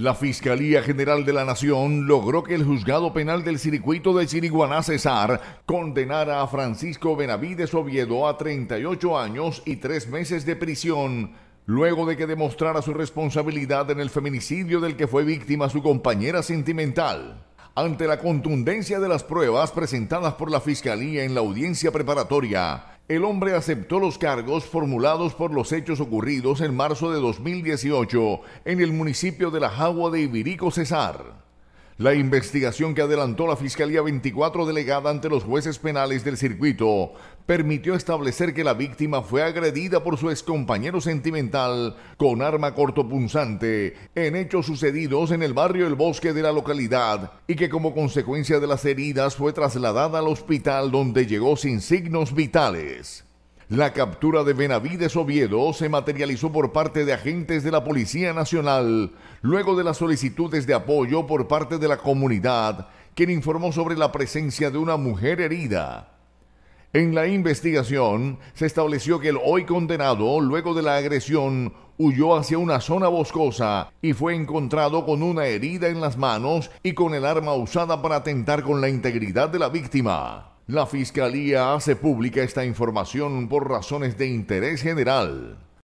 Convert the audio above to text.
La Fiscalía General de la Nación logró que el juzgado penal del circuito de Chiriguaná Cesar condenara a Francisco Benavides Oviedo a 38 años y 3 meses de prisión, luego de que demostrara su responsabilidad en el feminicidio del que fue víctima su compañera sentimental. Ante la contundencia de las pruebas presentadas por la Fiscalía en la audiencia preparatoria, el hombre aceptó los cargos formulados por los hechos ocurridos en marzo de 2018 en el municipio de La Jagua de Ibirico Cesar. La investigación que adelantó la Fiscalía 24 delegada ante los jueces penales del circuito permitió establecer que la víctima fue agredida por su excompañero sentimental con arma cortopunzante en hechos sucedidos en el barrio El Bosque de la localidad y que como consecuencia de las heridas fue trasladada al hospital donde llegó sin signos vitales. La captura de Benavides Oviedo se materializó por parte de agentes de la Policía Nacional, luego de las solicitudes de apoyo por parte de la comunidad, quien informó sobre la presencia de una mujer herida. En la investigación se estableció que el hoy condenado, luego de la agresión, huyó hacia una zona boscosa y fue encontrado con una herida en las manos y con el arma usada para atentar con la integridad de la víctima. La Fiscalía hace pública esta información por razones de interés general.